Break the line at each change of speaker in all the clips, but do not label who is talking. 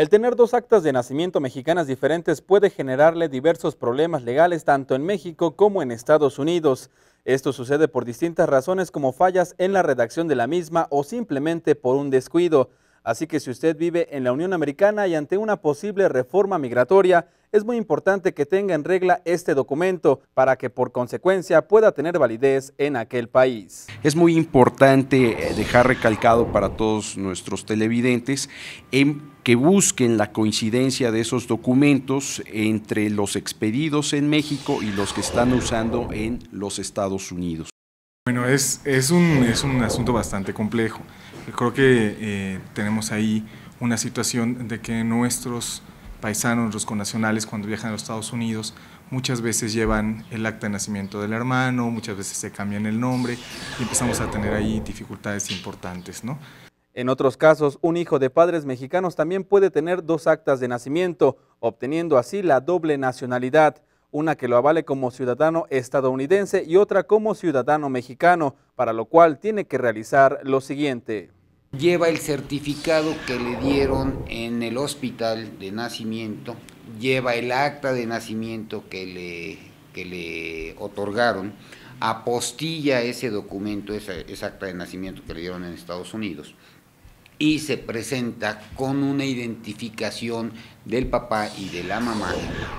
El tener dos actas de nacimiento mexicanas diferentes puede generarle diversos problemas legales tanto en México como en Estados Unidos. Esto sucede por distintas razones como fallas en la redacción de la misma o simplemente por un descuido. Así que si usted vive en la Unión Americana y ante una posible reforma migratoria, es muy importante que tenga en regla este documento para que por consecuencia pueda tener validez en aquel país.
Es muy importante eh, dejar recalcado para todos nuestros televidentes en em, que busquen la coincidencia de esos documentos entre los expedidos en México y los que están usando en los Estados Unidos.
Bueno, es, es, es un asunto bastante complejo. Creo que eh, tenemos ahí una situación de que nuestros paisanos, nuestros connacionales, cuando viajan a los Estados Unidos, muchas veces llevan el acta de nacimiento del hermano, muchas veces se cambian el nombre y empezamos a tener ahí dificultades importantes, ¿no? En otros casos, un hijo de padres
mexicanos también puede tener dos actas de nacimiento, obteniendo así la doble nacionalidad, una que lo avale como ciudadano estadounidense y otra como ciudadano mexicano,
para lo cual tiene que realizar lo siguiente lleva el certificado que le dieron en el hospital de nacimiento, lleva el acta de nacimiento que le, le otorgaron, apostilla ese documento, ese acta de nacimiento que le dieron en Estados Unidos, y se presenta con una identificación del papá y de la mamá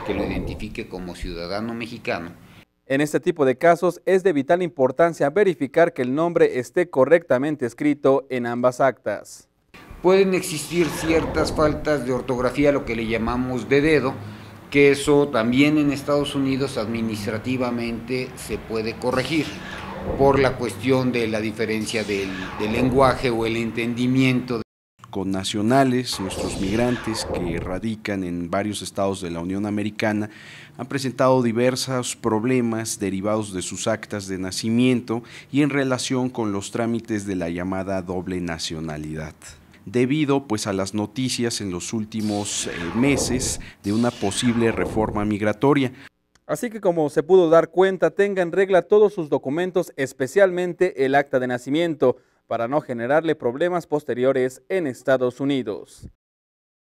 que lo identifique como ciudadano mexicano en este tipo de casos es de vital importancia verificar que el nombre esté correctamente escrito en ambas actas. Pueden existir ciertas faltas de ortografía, lo que le llamamos de dedo, que eso también en Estados Unidos administrativamente se puede corregir por la cuestión de la diferencia del, lenguaje o el entendimiento nacionales,
nuestros migrantes que radican en varios estados de la Unión Americana, han presentado diversos problemas derivados de sus actas de nacimiento y en relación con los trámites de la llamada doble nacionalidad debido pues a las noticias en los últimos eh, meses de una posible reforma migratoria.
Así que como se pudo dar cuenta, tenga en regla todos sus documentos, especialmente el acta de nacimiento para no generarle problemas posteriores en Estados Unidos.